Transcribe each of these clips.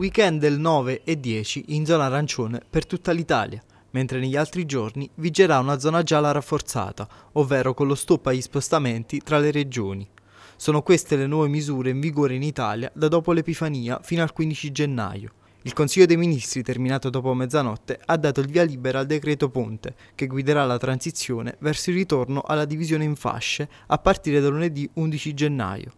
Weekend del 9 e 10 in zona arancione per tutta l'Italia, mentre negli altri giorni vigerà una zona gialla rafforzata, ovvero con lo stop agli spostamenti tra le regioni. Sono queste le nuove misure in vigore in Italia da dopo l'Epifania fino al 15 gennaio. Il Consiglio dei Ministri, terminato dopo mezzanotte, ha dato il via libera al decreto Ponte, che guiderà la transizione verso il ritorno alla divisione in fasce a partire da lunedì 11 gennaio.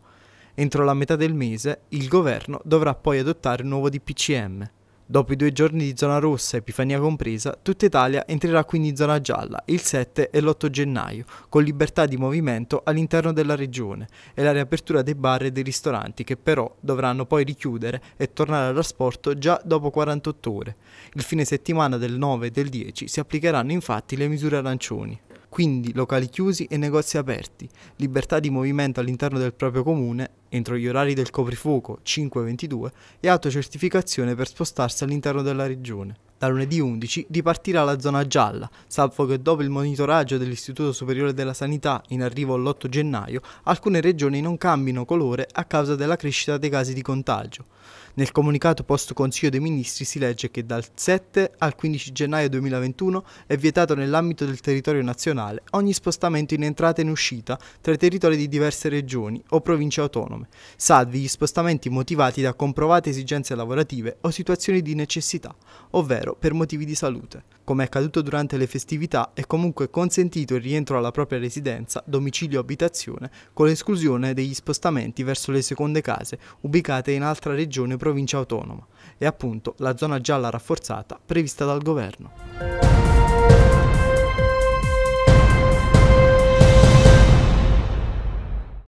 Entro la metà del mese il governo dovrà poi adottare un nuovo DPCM. Dopo i due giorni di zona rossa, Epifania compresa, tutta Italia entrerà quindi in zona gialla il 7 e l'8 gennaio, con libertà di movimento all'interno della regione e la riapertura dei bar e dei ristoranti che però dovranno poi richiudere e tornare al trasporto già dopo 48 ore. Il fine settimana del 9 e del 10 si applicheranno infatti le misure arancioni quindi locali chiusi e negozi aperti, libertà di movimento all'interno del proprio comune, entro gli orari del coprifuoco 5-22 e autocertificazione per spostarsi all'interno della regione da lunedì 11 ripartirà la zona gialla, salvo che dopo il monitoraggio dell'Istituto Superiore della Sanità in arrivo all'8 gennaio, alcune regioni non cambino colore a causa della crescita dei casi di contagio. Nel comunicato post Consiglio dei Ministri si legge che dal 7 al 15 gennaio 2021 è vietato nell'ambito del territorio nazionale ogni spostamento in entrata e in uscita tra i territori di diverse regioni o province autonome, salvi gli spostamenti motivati da comprovate esigenze lavorative o situazioni di necessità, ovvero lavoro per motivi di salute. Come è accaduto durante le festività, è comunque consentito il rientro alla propria residenza, domicilio o abitazione, con l'esclusione degli spostamenti verso le seconde case ubicate in altra regione o provincia autonoma, e appunto la zona gialla rafforzata prevista dal governo.